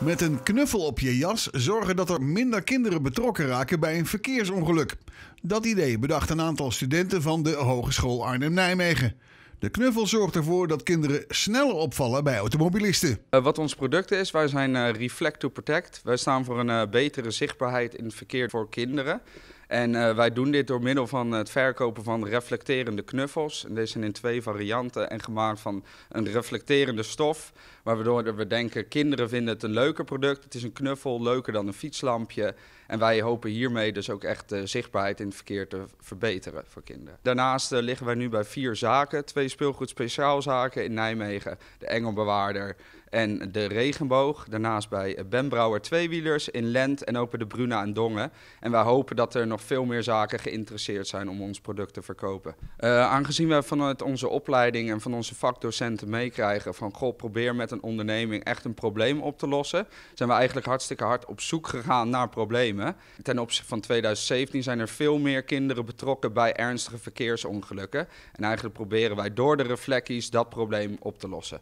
Met een knuffel op je jas zorgen dat er minder kinderen betrokken raken bij een verkeersongeluk. Dat idee bedacht een aantal studenten van de Hogeschool Arnhem-Nijmegen. De knuffel zorgt ervoor dat kinderen sneller opvallen bij automobilisten. Eh, wat ons product is, wij zijn eh, Reflect to Protect. Wij staan voor een eh, betere zichtbaarheid in het verkeer voor kinderen. En eh, wij doen dit door middel van het verkopen van reflecterende knuffels. deze zijn in twee varianten en gemaakt van een reflecterende stof. Waardoor we denken, kinderen vinden het een leuker product. Het is een knuffel, leuker dan een fietslampje. En wij hopen hiermee dus ook echt de zichtbaarheid in het verkeer te verbeteren voor kinderen. Daarnaast eh, liggen wij nu bij vier zaken. Twee speelgoed speciaalzaken in Nijmegen. De Engelbewaarder en de Regenboog. Daarnaast bij eh, Ben Brouwer Tweewielers in Lent en ook bij de Bruna en Dongen. En wij hopen dat er nog veel meer zaken geïnteresseerd zijn om ons product te verkopen. Eh, aangezien we vanuit onze opleiding en van onze vakdocenten meekrijgen van goh, probeer met een onderneming echt een probleem op te lossen, zijn we eigenlijk hartstikke hard op zoek gegaan naar problemen. Ten opzichte van 2017 zijn er veel meer kinderen betrokken bij ernstige verkeersongelukken. En eigenlijk proberen wij door de reflecties dat probleem op te lossen.